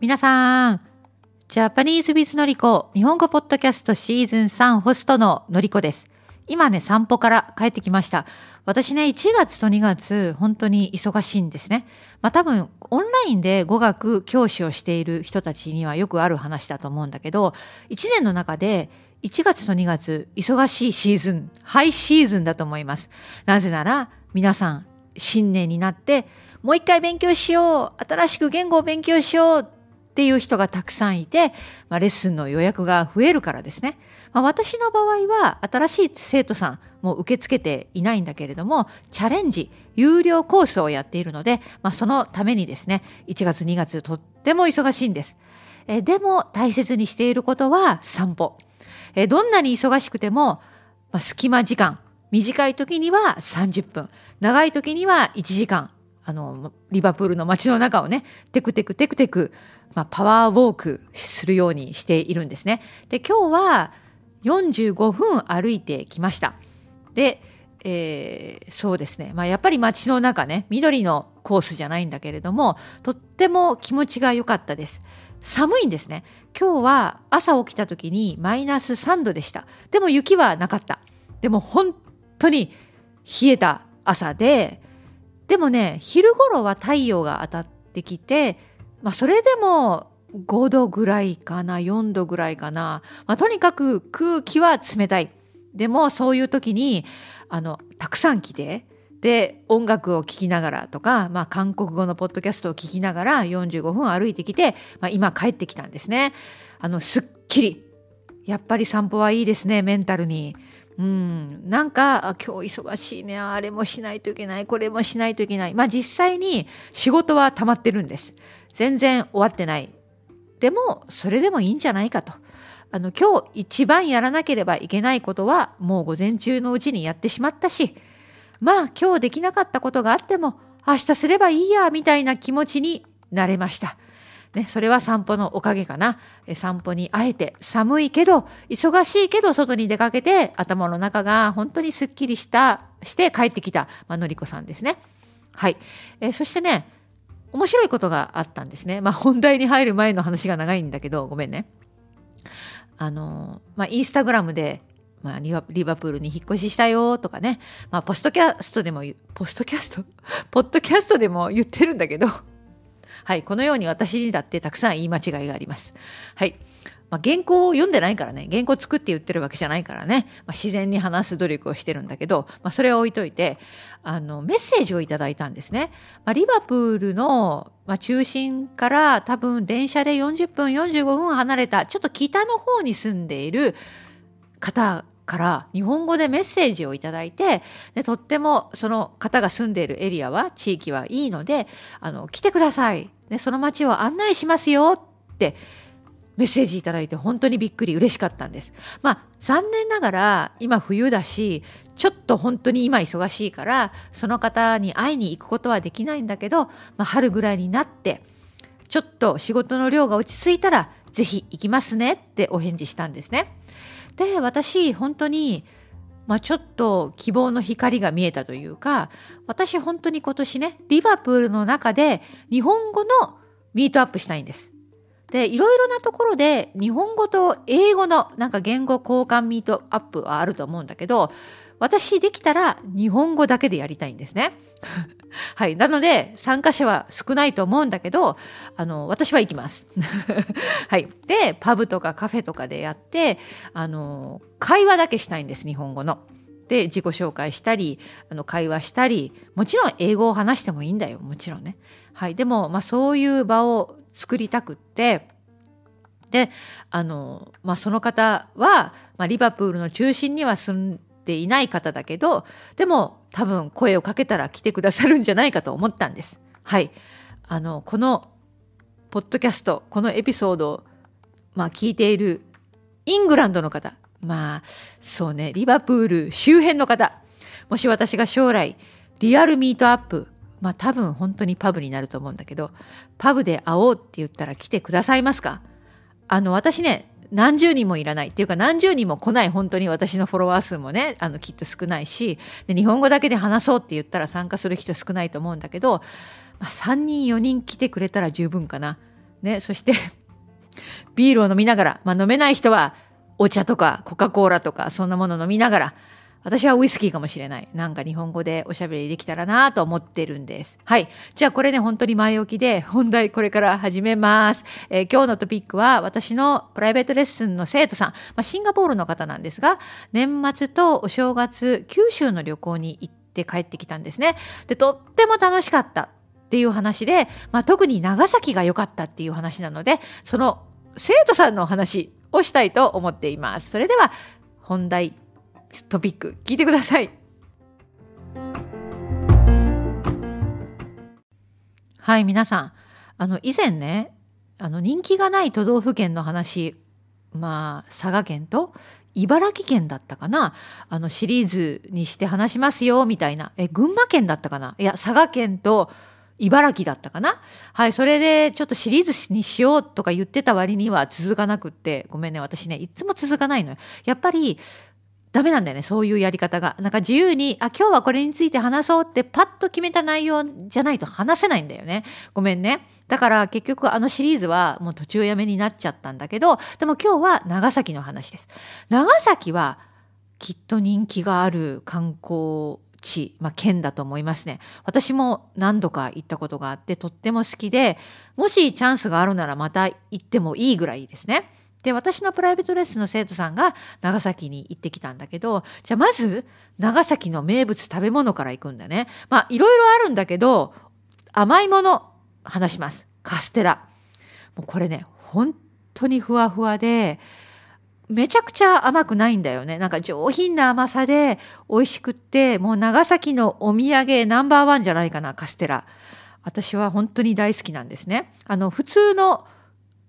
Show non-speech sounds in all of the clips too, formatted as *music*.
皆さん、ジャパニーズビズのりこ日本語ポッドキャストシーズン3ホストののりこです。今ね、散歩から帰ってきました。私ね、1月と2月、本当に忙しいんですね。まあ多分、オンラインで語学教師をしている人たちにはよくある話だと思うんだけど、1年の中で、1月と2月、忙しいシーズン、ハイシーズンだと思います。なぜなら、皆さん、新年になって、もう一回勉強しよう新しく言語を勉強しようっていう人がたくさんいて、まあ、レッスンの予約が増えるからですね。まあ、私の場合は、新しい生徒さんも受け付けていないんだけれども、チャレンジ、有料コースをやっているので、まあ、そのためにですね、1月2月とっても忙しいんです。えでも、大切にしていることは散歩。えどんなに忙しくても、まあ、隙間時間、短い時には30分、長い時には1時間あのリバプールの街の中をねテクテクテクテク、まあ、パワーウォークするようにしているんですね。で今日は45分歩いてきました。で、えー、そうですね、まあ、やっぱり街の中ね緑のコースじゃないんだけれどもとっても気持ちが良かったです。寒いんですね。今日は朝起きた時にマイナス3度でした。でも雪はなかった。でも本当に冷えた朝ででもね昼頃は太陽が当たってきて、まあ、それでも5度ぐらいかな4度ぐらいかな、まあ、とにかく空気は冷たいでもそういう時にあのたくさん来てで音楽を聴きながらとか、まあ、韓国語のポッドキャストを聴きながら45分歩いてきて、まあ、今帰ってきたんですねあのすっきりやっぱり散歩はいいですねメンタルにうん、なんか今日忙しいねあれもしないといけないこれもしないといけないまあ実際に仕事は溜まってるんです全然終わってないでもそれでもいいんじゃないかとあの今日一番やらなければいけないことはもう午前中のうちにやってしまったしまあ今日できなかったことがあっても明日すればいいやみたいな気持ちになれました。ね、それは散歩のおかげかな。散歩にあえて寒いけど、忙しいけど外に出かけて頭の中が本当にすっきりした、して帰ってきた、まあのりこさんですね。はい。えー、そしてね、面白いことがあったんですね。まあ本題に入る前の話が長いんだけど、ごめんね。あの、まあインスタグラムでまあ、リバプールに引っ越ししたよとかね、まあ、ポストキャストでも、ポストキャスト *laughs* ポッドキャストでも言ってるんだけど、はい、このように私にだってたくさん言い間違いがあります。はい。まあ、原稿を読んでないからね、原稿作って言ってるわけじゃないからね、まあ、自然に話す努力をしてるんだけど、まあ、それは置いといて、あの、メッセージをいただいたんですね。まあ、リバプールの、まあ、中心から多分電車で40分、45分離れた、ちょっと北の方に住んでいる方から日本語でメッセージをいただいてでとってもその方が住んでいるエリアは地域はいいのであの来てください、ね、その町を案内しますよってメッセージいただいて本当にびっくり嬉しかったんです。まあ残念ながら今冬だしちょっと本当に今忙しいからその方に会いに行くことはできないんだけど、まあ、春ぐらいになってちょっと仕事の量が落ち着いたらぜひ行きますねってお返事したんですね。で私本当にまあ、ちょっと希望の光が見えたというか私本当に今年ねリバプールの中で日本語のミートアップしたいんです。でいろいろなところで日本語と英語のなんか言語交換ミートアップはあると思うんだけど私できたら日本語だけでやりたいんですね。*laughs* はい。なので、参加者は少ないと思うんだけど、あの、私は行きます。*laughs* はい。で、パブとかカフェとかでやって、あの、会話だけしたいんです、日本語の。で、自己紹介したり、あの、会話したり、もちろん英語を話してもいいんだよ、もちろんね。はい。でも、まあ、そういう場を作りたくって、で、あの、まあ、その方は、まあ、リバプールの中心には住んていない方だけどでも多分声をかけたら来てくださるんじゃないかと思ったんです。はい、あのこのポッドキャストこのエピソードを、まあ、聞いているイングランドの方まあそうねリバプール周辺の方もし私が将来リアルミートアップまあ多分本当にパブになると思うんだけどパブで会おうって言ったら来てくださいますかあの私ね何十人もいらないっていうか何十人も来ない本当に私のフォロワー数もねあのきっと少ないしで日本語だけで話そうって言ったら参加する人少ないと思うんだけど、まあ、3人4人来てくれたら十分かな。ね、そしてビールを飲みながら、まあ、飲めない人はお茶とかコカ・コーラとかそんなもの飲みながら私はウイスキーかもしれない。なんか日本語でおしゃべりできたらなと思ってるんです。はい。じゃあこれね、本当に前置きで、本題これから始めます。えー、今日のトピックは、私のプライベートレッスンの生徒さん、まあ、シンガポールの方なんですが、年末とお正月、九州の旅行に行って帰ってきたんですね。で、とっても楽しかったっていう話で、まあ、特に長崎が良かったっていう話なので、その生徒さんのお話をしたいと思っています。それでは、本題トピック聞いてくださいはい皆さんあの以前ねあの人気がない都道府県の話まあ佐賀県と茨城県だったかなあのシリーズにして話しますよみたいなえ群馬県だったかないや佐賀県と茨城だったかなはいそれでちょっとシリーズにしようとか言ってた割には続かなくってごめんね私ねいつも続かないのよやっぱりダメなんだよねそういうやり方がなんか自由にあ今日はこれについて話そうってパッと決めた内容じゃないと話せないんだよねごめんねだから結局あのシリーズはもう途中やめになっちゃったんだけどでも今日は長崎の話です長崎はきっと人気がある観光地、まあ、県だと思いますね。私も何度か行ったことがあってとっても好きでもしチャンスがあるならまた行ってもいいぐらいですね。で私のプライベートレッスンの生徒さんが長崎に行ってきたんだけどじゃあまず長崎の名物食べ物から行くんだね。まあいろいろあるんだけど甘いもの話します。カステラ。もうこれね本当にふわふわでめちゃくちゃ甘くないんだよね。なんか上品な甘さで美味しくって、もう長崎のお土産ナンバーワンじゃないかな、カステラ。私は本当に大好きなんですね。あの、普通の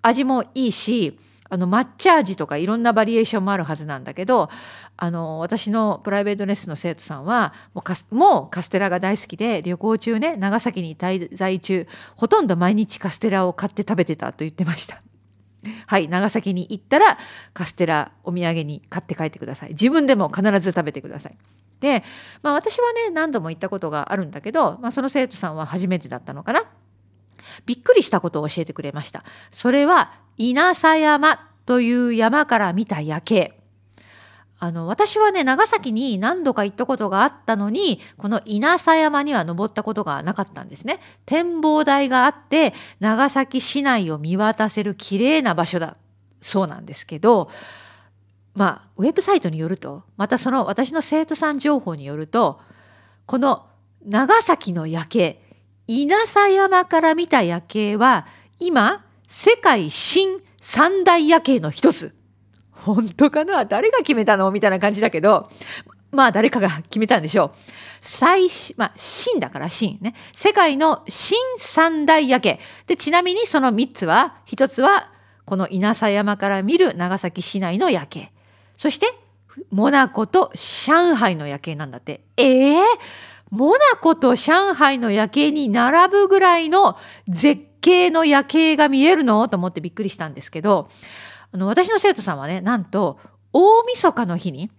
味もいいし、あの抹茶味とかいろんなバリエーションもあるはずなんだけどあの私のプライベートレッスンの生徒さんはもうもうカステラが大好きで旅行中ね長崎に滞在中ほとんど毎日カステラを買って食べてたと言ってました。はい、長崎に行ったらカステラお土産に買って帰ってください。自分でも必ず食べてください。で、まあ私はね、何度も行ったことがあるんだけど、まあその生徒さんは初めてだったのかな。びっくりしたことを教えてくれました。それは稲佐山という山から見た夜景。あの、私はね、長崎に何度か行ったことがあったのに、この稲佐山には登ったことがなかったんですね。展望台があって、長崎市内を見渡せる綺麗な場所だ。そうなんですけど、まあ、ウェブサイトによると、またその私の生徒さん情報によると、この長崎の夜景、稲佐山から見た夜景は今世界新三大夜景の一つ。本当かな誰が決めたのみたいな感じだけど、まあ誰かが決めたんでしょう。最、まあ、新だから新ね。世界の新三大夜景。で、ちなみにその三つは、一つはこの稲佐山から見る長崎市内の夜景。そして、モナコと上海の夜景なんだって。ええーモナコと上海の夜景に並ぶぐらいの絶景の夜景が見えるのと思ってびっくりしたんですけどあの私の生徒さんはねなんと大晦日の日に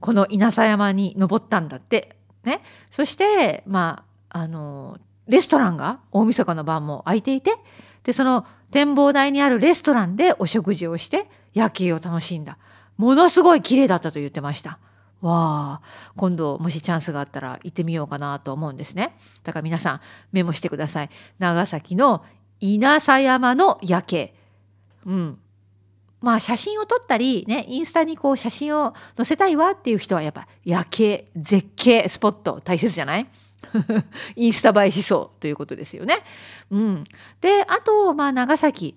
この稲佐山に登ったんだって。ね、そしてまああのレストランが大晦日の晩も空いていてでその展望台にあるレストランでお食事をして夜景を楽しんだものすごい綺麗だったと言ってましたわあ今度もしチャンスがあったら行ってみようかなと思うんですねだから皆さんメモしてください長崎の稲佐山の夜景うんまあ写真を撮ったりねインスタにこう写真を載せたいわっていう人はやっぱ夜景絶景スポット大切じゃない *laughs* インスタ映えしそうということですよね。うん、であと、まあ、長崎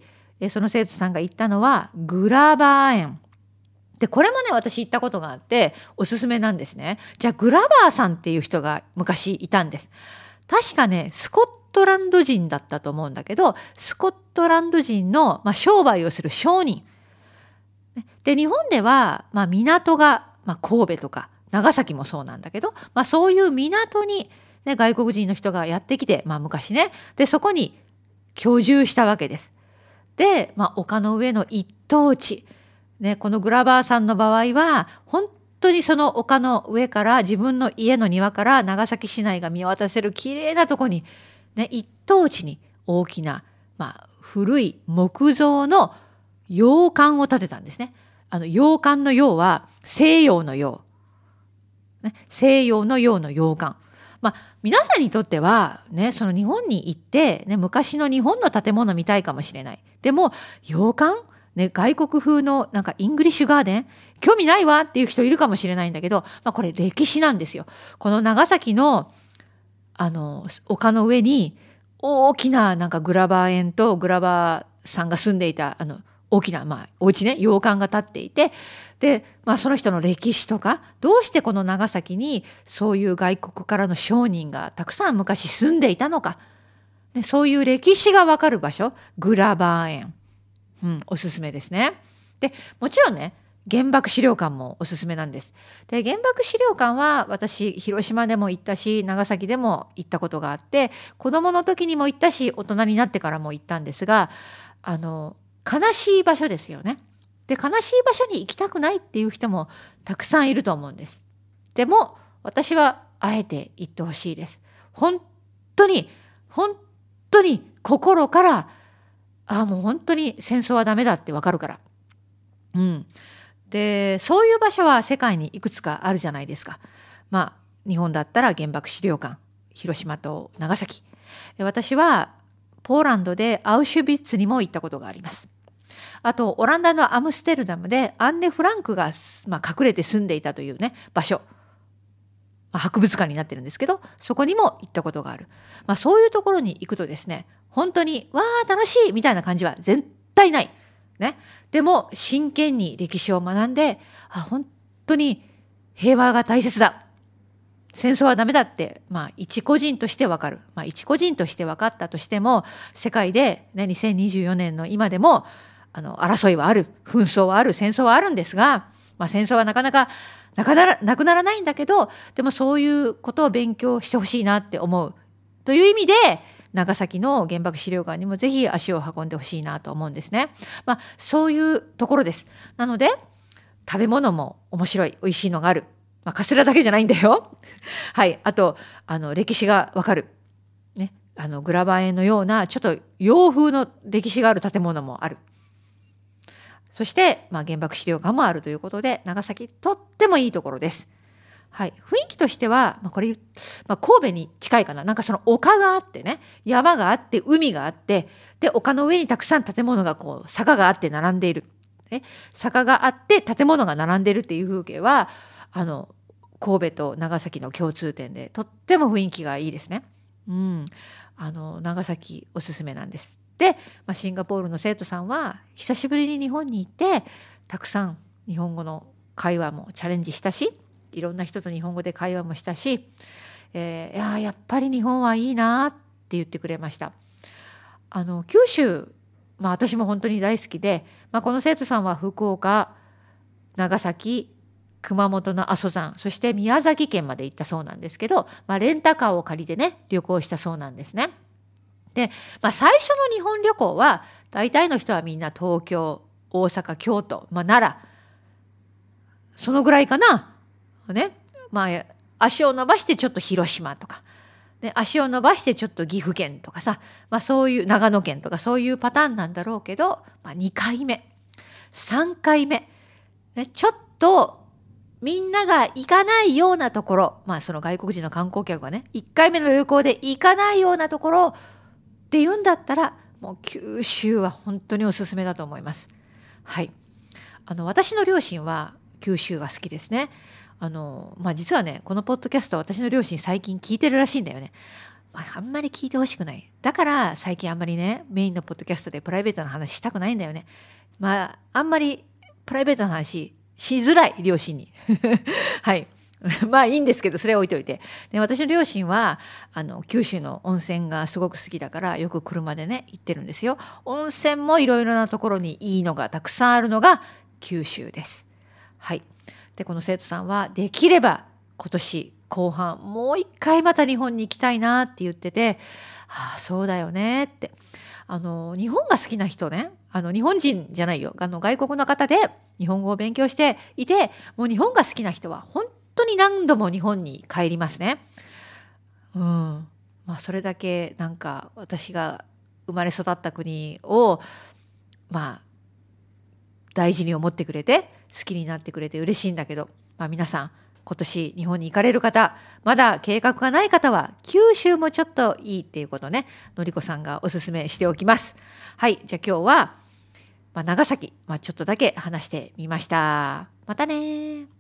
その生徒さんが言ったのはグラバー園でこれもね私行ったことがあっておすすめなんですね。じゃあグラバーさんっていう人が昔いたんです。確かねスコットランド人だったと思うんだけどスコットランド人の、まあ、商売をする商人。で日本では、まあ、港が、まあ、神戸とか長崎もそうなんだけど、まあ、そういう港に、ね、外国人の人がやってきて、まあ、昔ねでそこに居住したわけです。で、まあ、丘の上の一等地ね、このグラバーさんの場合は本当にその丘の上から自分の家の庭から長崎市内が見渡せる綺麗なとこに、ね、一等地に大きな、まあ、古い木造の洋館を建てたんですね。あの洋館の洋は西洋の洋、ね、西洋の洋の洋館。まあ、皆さんにとっては、ね、その日本に行って、ね、昔の日本の建物見たいかもしれない。でも、洋館ね、外国風のなんかイングリッシュガーデン興味ないわっていう人いるかもしれないんだけど、まあ、これ歴史なんですよ。この長崎のあの丘の上に大きななんかグラバー園とグラバーさんが住んでいたあの大きな、まあ、お家ね洋館が建っていてで、まあ、その人の歴史とかどうしてこの長崎にそういう外国からの商人がたくさん昔住んでいたのか、ね、そういう歴史がわかる場所グラバー園。うん、おすすめですね。でもちろんね原爆資料館もおすすめなんです。で原爆資料館は私広島でも行ったし長崎でも行ったことがあって子どもの時にも行ったし大人になってからも行ったんですがあの悲しい場所ですよね。で悲しい場所に行きたくないっていう人もたくさんいると思うんです。でも私はあえて行ってほしいです。本当に本当に心からああもう本当に戦争はダメだってわかるから。うん、でそういう場所は世界にいくつかあるじゃないですか。まあ日本だったら原爆資料館広島と長崎私はポーランドでアウシュビッツにも行ったことがあります。あとオランダのアムステルダムでアンネ・フランクが、まあ、隠れて住んでいたというね場所、まあ、博物館になってるんですけどそこにも行ったことがある、まあ、そういうところに行くとですね本当に、わー、楽しいみたいな感じは絶対ない。ね。でも、真剣に歴史を学んで、あ、本当に平和が大切だ。戦争はダメだって、まあ、一個人として分かる。まあ、一個人として分かったとしても、世界で、ね、2024年の今でも、あの、争いはある、紛争はある、戦争はあるんですが、まあ、戦争はなかなかなかならなくならないんだけど、でもそういうことを勉強してほしいなって思う。という意味で、長崎の原爆資料館にもぜひ足を運んでほしいなと思うんですね。まあ、そういうところです。なので食べ物も面白い美味しいのがある。まあ、かすらだけじゃないんだよ。*laughs* はい、あとあの歴史がわかる。ね、あのグラバンのようなちょっと洋風の歴史がある建物もある。そして、まあ、原爆資料館もあるということで長崎とってもいいところです。はい、雰囲気としては、まあ、これ、まあ、神戸に近いかななんかその丘があってね山があって海があってで丘の上にたくさん建物がこう坂があって並んでいる、ね、坂があって建物が並んでるっていう風景はあの神戸と長崎の共通点でとっても雰囲気がいいですね。うん、あの長崎おすすめなんです。で、まあ、シンガポールの生徒さんは久しぶりに日本にいてたくさん日本語の会話もチャレンジしたしいろんな人と日本語で会話もしたし、えー、いややっぱり日本はいいなって言ってくれました。あの九州、まあ、私も本当に大好きで、まあ、この生徒さんは福岡長崎熊本の阿蘇山そして宮崎県まで行ったそうなんですけど、まあ、レンタカーを借りてね旅行したそうなんですね。で、まあ、最初の日本旅行は大体の人はみんな東京大阪京都、まあ、奈良そのぐらいかなねまあ足を伸ばしてちょっと広島とか、ね、足を伸ばしてちょっと岐阜県とかさ、まあ、そういう長野県とかそういうパターンなんだろうけど、まあ、2回目3回目、ね、ちょっとみんなが行かないようなところ、まあその外国人の観光客がね、1回目の旅行で行かないようなところって言うんだったら、もう九州は本当におすすめだと思います。はい。あの、私の両親は九州が好きですね。あの、まあ、実はね、このポッドキャスト私の両親最近聞いてるらしいんだよね。まあ、あんまり聞いてほしくない。だから最近あんまりね、メインのポッドキャストでプライベートな話したくないんだよね。まあ、あんまりプライベートな話しづらい、両親に。*laughs* はい。*laughs* まあいいんですけど、それは置いといて。で、私の両親は、あの、九州の温泉がすごく好きだから、よく車でね、行ってるんですよ。温泉もいろいろなところにいいのがたくさんあるのが九州です。はい。でこの生徒さんはできれば今年後半もう一回また日本に行きたいなって言っててああそうだよねってあの日本が好きな人ねあの日本人じゃないよあの外国の方で日本語を勉強していてもう日本が好きな人は本当に何度も日本に帰りますね。うんまあ、それだけなんか私が生まれ育った国をまあ大事に思ってくれて好きになってくれて嬉しいんだけど、まあ、皆さん今年日本に行かれる方まだ計画がない方は九州もちょっといいっていうことねのりこさんがおすすめしておきます。はいじゃあ今日は、まあ、長崎、まあ、ちょっとだけ話してみました。またね